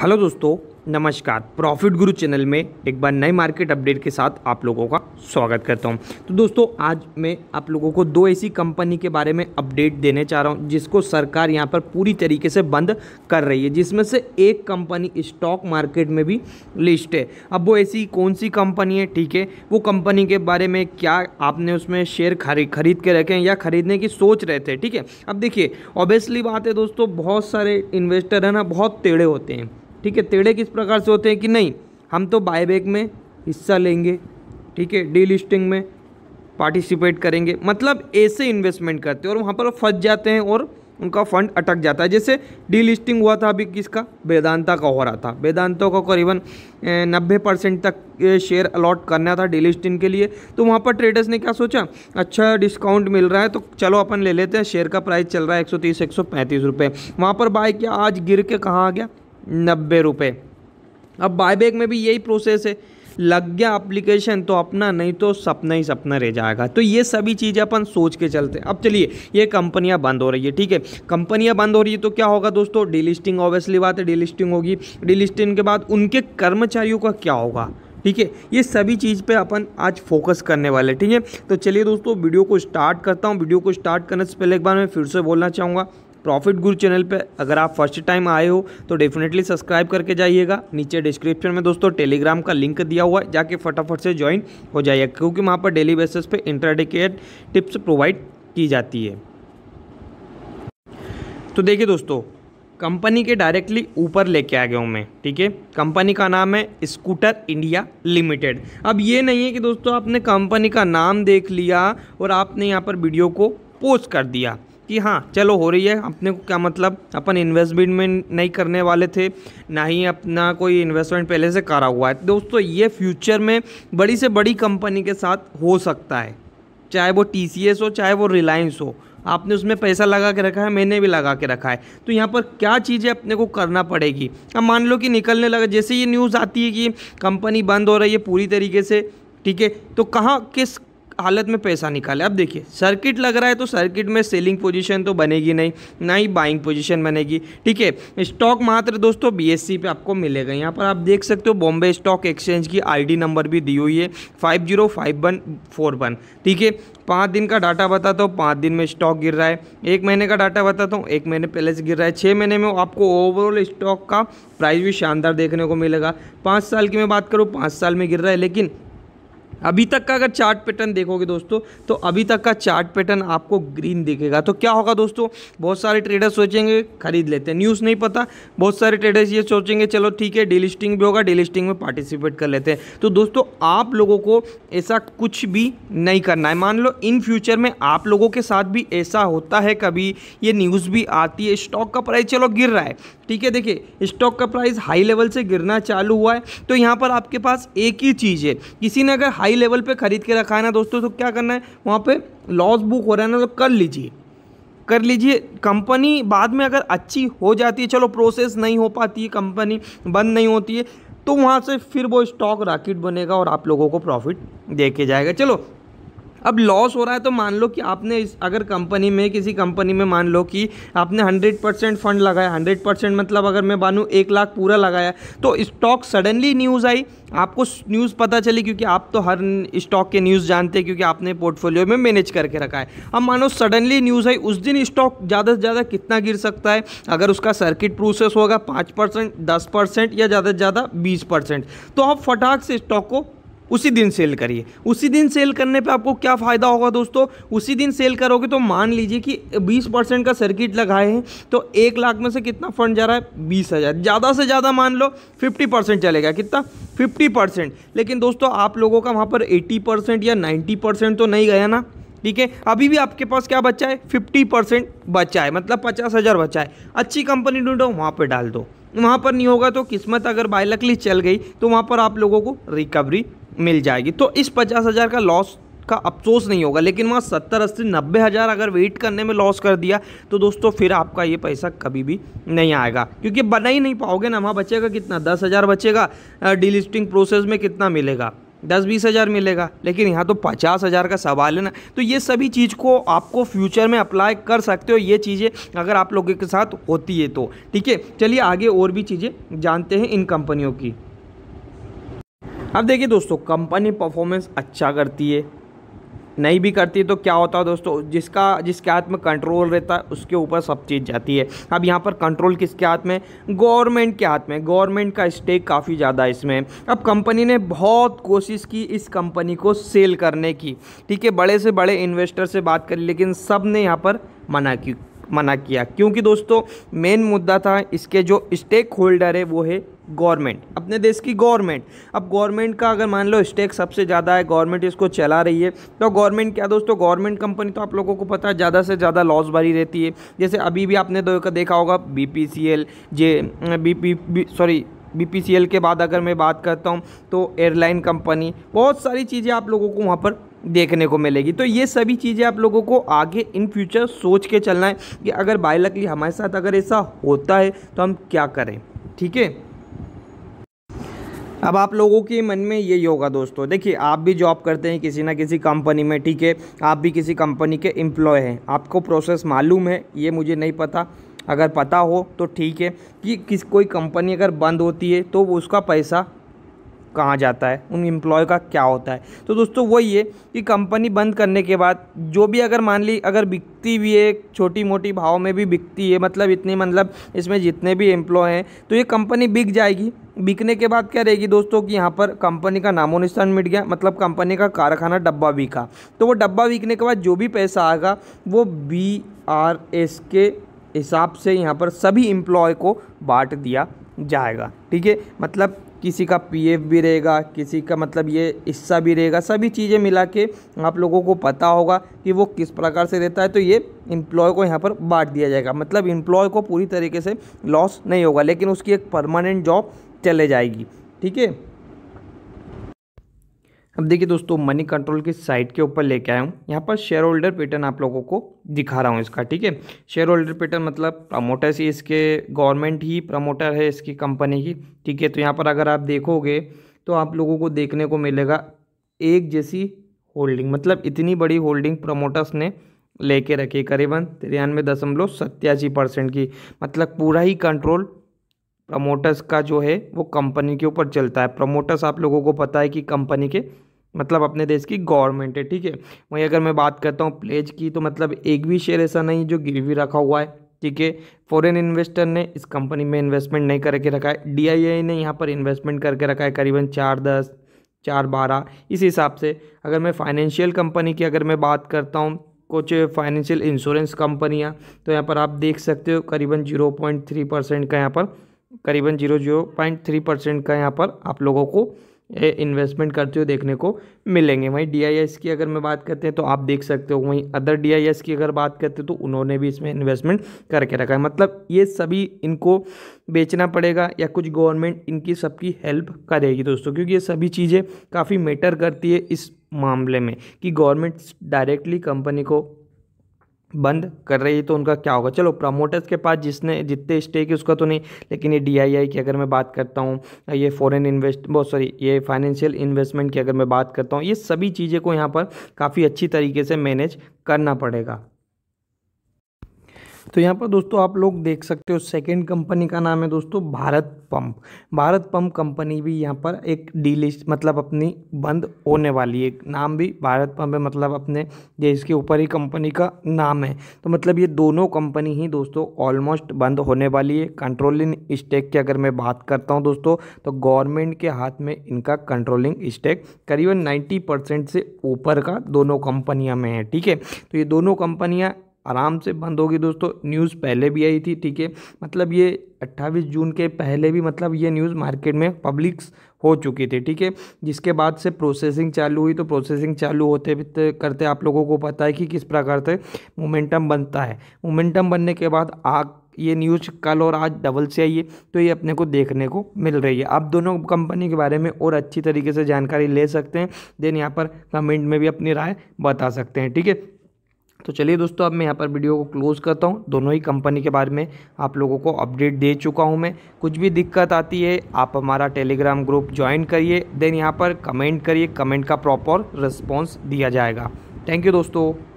hello दोस्तों नमस्कार profit गुरु चैनल में एक बार नए मार्केट अपडेट के साथ आप लोगों का स्वागत करता हूं तो दोस्तों आज मैं आप लोगों को दो ऐसी कंपनी के बारे में अपडेट देने चाह रहा हूं जिसको सरकार यहां पर पूरी तरीके से बंद कर रही है जिसमें से एक कंपनी स्टॉक मार्केट में भी लिस्ट है अब वो ऐसी कौन सी कंपनी है ठीक है वो कंपनी के बारे में क्या आपने उसमें शेयर खरीद खरीद के रखे हैं या खरीदने की सोच रहे थे ठीक है अब देखिए ऑब्वियसली बात है दोस्तों बहुत सारे इन्वेस्टर हैं ना बहुत टेढ़े होते हैं ठीक है टेढ़े किस प्रकार से होते हैं कि नहीं हम तो बायबैक में हिस्सा लेंगे ठीक है डी लिस्टिंग में पार्टिसिपेट करेंगे मतलब ऐसे इन्वेस्टमेंट करते हैं और वहाँ पर फंस जाते हैं और उनका फंड अटक जाता है जैसे डी लिस्टिंग हुआ था अभी किसका वेदांता का हो रहा था वेदांता का करीबन नब्बे परसेंट तक शेयर अलॉट करना था डी लिस्टिंग के लिए तो वहाँ पर ट्रेडर्स ने क्या सोचा अच्छा डिस्काउंट मिल रहा है तो चलो अपन ले लेते हैं शेयर का प्राइस चल रहा है एक सौ तीस एक सौ पैंतीस रुपये वहाँ पर बाय किया आज गिर के कहाँ आ गया नब्बे रुपये अब बायबैक में भी यही प्रोसेस है लग गया एप्लीकेशन तो अपना नहीं तो सपना ही सपना रह जाएगा तो ये सभी चीज़ें अपन सोच के चलते हैं अब चलिए ये कंपनियां बंद हो रही है ठीक है कंपनियां बंद हो रही है तो क्या होगा दोस्तों डीलिस्टिंग ऑब्वियसली बात है डीलिस्टिंग होगी डीलिस्टिंग के बाद उनके कर्मचारियों का क्या होगा ठीक है ये सभी चीज़ पे अपन आज फोकस करने वाले ठीक है तो चलिए दोस्तों वीडियो को स्टार्ट करता हूँ वीडियो को स्टार्ट करने से पहले एक बार मैं फिर से बोलना चाहूँगा प्रॉफिट गुरु चैनल पे अगर आप फर्स्ट टाइम आए हो तो डेफिनेटली सब्सक्राइब करके जाइएगा नीचे डिस्क्रिप्शन में दोस्तों टेलीग्राम का लिंक दिया हुआ है जाके फटाफट से ज्वाइन हो जाइए क्योंकि वहाँ पर डेली बेसिस पे इंटरडिकेट टिप्स प्रोवाइड की जाती है तो देखिए दोस्तों कंपनी के डायरेक्टली ऊपर लेके आ गया हूँ मैं ठीक है कंपनी का नाम है स्कूटर इंडिया लिमिटेड अब ये नहीं है कि दोस्तों आपने कंपनी का नाम देख लिया और आपने यहाँ पर वीडियो को पोस्ट कर दिया कि हाँ चलो हो रही है अपने को क्या मतलब अपन इन्वेस्टमेंट नहीं करने वाले थे ना ही अपना कोई इन्वेस्टमेंट पहले से करा हुआ है दोस्तों ये फ्यूचर में बड़ी से बड़ी कंपनी के साथ हो सकता है चाहे वो टी हो चाहे वो रिलायंस हो आपने उसमें पैसा लगा के रखा है मैंने भी लगा के रखा है तो यहाँ पर क्या चीज़ें अपने को करना पड़ेगी अब मान लो कि निकलने लगा जैसे ये न्यूज़ आती है कि कंपनी बंद हो रही है पूरी तरीके से ठीक है तो कहाँ किस हालत में पैसा निकाले अब देखिए सर्किट लग रहा है तो सर्किट में सेलिंग पोजीशन तो बनेगी नहीं ना ही बाइंग पोजीशन बनेगी ठीक है स्टॉक मात्र दोस्तों बीएससी पे आपको मिलेगा यहाँ पर आप देख सकते हो बॉम्बे स्टॉक एक्सचेंज की आईडी नंबर भी दी हुई है five zero five one four one ठीक है पाँच दिन का डाटा बताता हूँ पाँच दिन में स्टॉक गिर रहा है एक महीने का डाटा बताता हूँ एक महीने पहले से गिर रहा है छः महीने में आपको ओवरऑल स्टॉक का प्राइस भी शानदार देखने को मिलेगा पाँच साल की मैं बात करूँ पाँच साल में गिर रहा है लेकिन अभी तक का अगर चार्ट पैटर्न देखोगे दोस्तों तो अभी तक का चार्ट पैटर्न आपको ग्रीन दिखेगा तो क्या होगा दोस्तों बहुत सारे ट्रेडर्स सोचेंगे खरीद लेते हैं न्यूज़ नहीं पता बहुत सारे ट्रेडर्स ये सोचेंगे चलो ठीक है लिस्टिंग भी होगा लिस्टिंग में पार्टिसिपेट कर लेते हैं तो दोस्तों आप लोगों को ऐसा कुछ भी नहीं करना है मान लो इन फ्यूचर में आप लोगों के साथ भी ऐसा होता है कभी ये न्यूज़ भी आती है स्टॉक का प्राइस चलो गिर रहा है ठीक है देखिए स्टॉक का प्राइस हाई लेवल से गिरना चालू हुआ है तो यहाँ पर आपके पास एक ही चीज़ है किसी ने अगर हाई लेवल पर खरीद के रखा है ना दोस्तों तो क्या करना है वहाँ पर लॉस बुक हो रहा है ना तो कर लीजिए कर लीजिए कंपनी बाद में अगर अच्छी हो जाती है चलो प्रोसेस नहीं हो पाती है कंपनी बंद नहीं होती है तो वहाँ से फिर वो स्टॉक राकेट बनेगा और आप लोगों को प्रॉफिट दे के जाएगा चलो अब लॉस हो रहा है तो मान लो कि आपने इस अगर कंपनी में किसी कंपनी में मान लो कि आपने 100 परसेंट फंड लगाया 100 परसेंट मतलब अगर मैं मानूँ एक लाख पूरा लगाया तो स्टॉक सडनली न्यूज़ आई आपको न्यूज़ पता चली क्योंकि आप तो हर स्टॉक के न्यूज़ जानते हैं क्योंकि आपने पोर्टफोलियो में मैनेज करके रखा है अब मानो सडनली न्यूज़ आई उस दिन स्टॉक ज़्यादा से ज़्यादा कितना गिर सकता है अगर उसका सर्किट प्रोसेस होगा पाँच परसेंट दस परसेंट या ज़्यादा से ज़्यादा बीस परसेंट तो आप फटाक से स्टॉक को उसी दिन सेल करिए उसी दिन सेल करने पे आपको क्या फ़ायदा होगा दोस्तों उसी दिन सेल करोगे तो मान लीजिए कि 20 परसेंट का सर्किट लगाए हैं तो एक लाख में से कितना फंड जा रहा है बीस हज़ार ज़्यादा से ज़्यादा मान लो फिफ्टी परसेंट चलेगा कितना फिफ्टी परसेंट लेकिन दोस्तों आप लोगों का वहाँ पर एटी परसेंट या नाइन्टी परसेंट तो नहीं गया ना ठीक है अभी भी आपके पास क्या बचा है फिफ्टी परसेंट बचा है मतलब पचास हज़ार बचा है अच्छी कंपनी ढूंढो वहाँ पर डाल दो वहाँ पर नहीं होगा तो किस्मत अगर बायलकली चल गई तो वहाँ पर आप लोगों को रिकवरी मिल जाएगी तो इस पचास हज़ार का लॉस का अफसोस नहीं होगा लेकिन वहाँ सत्तर अस्सी नब्बे हज़ार अगर वेट करने में लॉस कर दिया तो दोस्तों फिर आपका ये पैसा कभी भी नहीं आएगा क्योंकि बना ही नहीं पाओगे ना वहाँ बचेगा कितना दस हज़ार बचेगा डिलिस्टिंग प्रोसेस में कितना मिलेगा दस बीस हज़ार मिलेगा लेकिन यहाँ तो पचास हज़ार का सवाल है ना तो ये सभी चीज़ को आपको फ्यूचर में अप्लाई कर सकते हो ये चीज़ें अगर आप लोगों के साथ होती है तो ठीक है चलिए आगे और भी चीज़ें जानते हैं इन कंपनियों की अब देखिए दोस्तों कंपनी परफॉर्मेंस अच्छा करती है नहीं भी करती तो क्या होता है दोस्तों जिसका जिसके हाथ में कंट्रोल रहता है उसके ऊपर सब चीज़ जाती है अब यहाँ पर कंट्रोल किसके हाथ में गवर्नमेंट के हाथ में गवर्नमेंट का स्टेक काफ़ी ज़्यादा है इसमें अब कंपनी ने बहुत कोशिश की इस कंपनी को सेल करने की ठीक है बड़े से बड़े इन्वेस्टर से बात करी लेकिन सब ने यहाँ पर मना की मना किया क्योंकि दोस्तों मेन मुद्दा था इसके जो स्टेक होल्डर है वो है गवर्नमेंट अपने देश की गवर्नमेंट अब गवर्नमेंट का अगर मान लो स्टेक सबसे ज़्यादा है गवर्नमेंट इसको चला रही है तो गवर्नमेंट क्या दोस्तों गवर्नमेंट कंपनी तो आप लोगों को पता है ज़्यादा से ज़्यादा लॉस भरी रहती है जैसे अभी भी आपने दो देखा होगा B P C L J B P sorry B P C L के बाद अगर मैं बात करता हूँ तो एयरलाइन कंपनी बहुत सारी चीज़ें आप लोगों को वहाँ पर देखने को मिलेगी तो ये सभी चीज़ें आप लोगों को आगे इन फ्यूचर सोच के चलना है कि अगर बाय लकली हमारे साथ अगर ऐसा होता है तो हम क्या करें ठीक है अब आप लोगों के मन में यही होगा दोस्तों देखिए आप भी जॉब करते हैं किसी ना किसी कंपनी में ठीक है आप भी किसी कंपनी के एम्प्लॉय हैं आपको प्रोसेस मालूम है ये मुझे नहीं पता अगर पता हो तो ठीक है कि किस कोई कंपनी अगर बंद होती है तो उसका पैसा कहाँ जाता है उन एम्प्लॉय का क्या होता है तो दोस्तों वही है कि कंपनी बंद करने के बाद जो भी अगर मान ली अगर बिकती भी है छोटी मोटी भाव में भी बिकती है मतलब इतनी मतलब इसमें जितने भी एम्प्लॉय हैं तो ये कंपनी बिक जाएगी बिकने के बाद क्या रहेगी दोस्तों कि यहाँ पर कंपनी का नामो निशान मिट गया मतलब कंपनी का कारखाना डब्बा बिका तो वो डब्बा बिकने के बाद जो भी पैसा आएगा वो बी आर एस के हिसाब से यहाँ पर सभी इम्प्लॉय को बांट दिया जाएगा ठीक है मतलब किसी का पीएफ भी रहेगा किसी का मतलब ये हिस्सा भी रहेगा सभी चीज़ें मिला के आप लोगों को पता होगा कि वो किस प्रकार से रहता है तो ये इम्प्लॉय को यहाँ पर बांट दिया जाएगा मतलब इम्प्लॉय को पूरी तरीके से लॉस नहीं होगा लेकिन उसकी एक परमानेंट जॉब चले जाएगी ठीक है अब देखिए दोस्तों मनी कंट्रोल की साइट के ऊपर लेके आया हूँ यहाँ पर शेयर होल्डर पैटर्न आप लोगों को दिखा रहा हूँ इसका ठीक है शेयर होल्डर पैटर्न मतलब प्रमोटर्स ही इसके गवर्नमेंट ही प्रमोटर है इसकी कंपनी की ठीक है तो यहाँ पर अगर आप देखोगे तो आप लोगों को देखने को मिलेगा एक जैसी होल्डिंग मतलब इतनी बड़ी होल्डिंग प्रमोटर्स ने लेके रखी करीबन तिरानवे दशमलव सत्तासी परसेंट की मतलब पूरा ही कंट्रोल प्रमोटर्स का जो है वो कंपनी के ऊपर चलता है प्रमोटर्स आप लोगों को पता है कि कंपनी के मतलब अपने देश की गवर्नमेंट है ठीक है वहीं अगर मैं बात करता हूँ प्लेज की तो मतलब एक भी शेयर ऐसा नहीं जो गिरवी रखा हुआ है ठीक है फॉरेन इन्वेस्टर ने इस कंपनी में इन्वेस्टमेंट नहीं करके रखा है डी ने यहाँ पर इन्वेस्टमेंट करके रखा है करीबन चार दस चार बारह इस हिसाब से अगर मैं फाइनेंशियल कंपनी की अगर मैं बात करता हूँ कुछ फाइनेंशियल इंश्योरेंस कंपनियाँ तो यहाँ पर आप देख सकते हो करीबन जीरो पॉइंट थ्री परसेंट का यहाँ पर करीबन zero zero point three percent का यहाँ पर आप लोगों को इन्वेस्टमेंट करते हुए देखने को मिलेंगे वहीं डी की अगर मैं बात करते हैं तो आप देख सकते हो वहीं अदर डी की अगर बात करते हैं तो उन्होंने भी इसमें इन्वेस्टमेंट करके रखा है मतलब ये सभी इनको बेचना पड़ेगा या कुछ गवर्नमेंट इनकी सबकी हेल्प करेगी दोस्तों क्योंकि ये सभी चीज़ें काफ़ी मैटर करती है इस मामले में कि गवर्नमेंट डायरेक्टली कंपनी को बंद कर रही है तो उनका क्या होगा चलो प्रमोटर्स के पास जिसने जितने स्टेक है उसका तो नहीं लेकिन ये डीआईआई की अगर मैं बात करता हूँ ये फॉरेन इन्वेस्ट बहुत सॉरी ये फाइनेंशियल इन्वेस्टमेंट की अगर मैं बात करता हूँ ये सभी चीज़ें को यहाँ पर काफ़ी अच्छी तरीके से मैनेज करना पड़ेगा तो यहाँ पर दोस्तों आप लोग देख सकते हो सेकेंड कंपनी का नाम है दोस्तों Bharat pump Bharat pump company भी यहाँ पर एक डीलिस्ट मतलब अपनी बंद होने वाली है नाम भी भारत पंप है मतलब अपने देश के ऊपर ही कंपनी का नाम है तो मतलब ये दोनों कंपनी ही दोस्तों ऑलमोस्ट बंद होने वाली है कंट्रोलिंग स्टेक की अगर मैं बात करता हूँ दोस्तों तो गवर्नमेंट के हाथ में इनका कंट्रोलिंग स्टेक करीबन नाइन्टी परसेंट से ऊपर का दोनों कंपनियाँ में है ठीक है तो ये दोनों कंपनियाँ आराम से बंद होगी दोस्तों न्यूज़ पहले भी आई थी ठीक है मतलब ये 28 जून के पहले भी मतलब ये न्यूज़ मार्केट में पब्लिक्स हो चुकी थी ठीक है जिसके बाद से प्रोसेसिंग चालू हुई तो प्रोसेसिंग चालू होते करते आप लोगों को पता है कि किस प्रकार से मोमेंटम बनता है मोमेंटम बनने के बाद आग ये न्यूज़ कल और आज डबल से आई है तो ये अपने को देखने को मिल रही है आप दोनों कंपनी के बारे में और अच्छी तरीके से जानकारी ले सकते हैं देन यहाँ पर कमेंट में भी अपनी राय बता सकते हैं ठीक है तो चलिए दोस्तों अब मैं यहाँ पर वीडियो को क्लोज़ करता हूँ दोनों ही कंपनी के बारे में आप लोगों को अपडेट दे चुका हूँ मैं कुछ भी दिक्कत आती है आप हमारा टेलीग्राम ग्रुप ज्वाइन करिए देन यहाँ पर कमेंट करिए कमेंट का प्रॉपर रिस्पॉन्स दिया जाएगा थैंक यू दोस्तों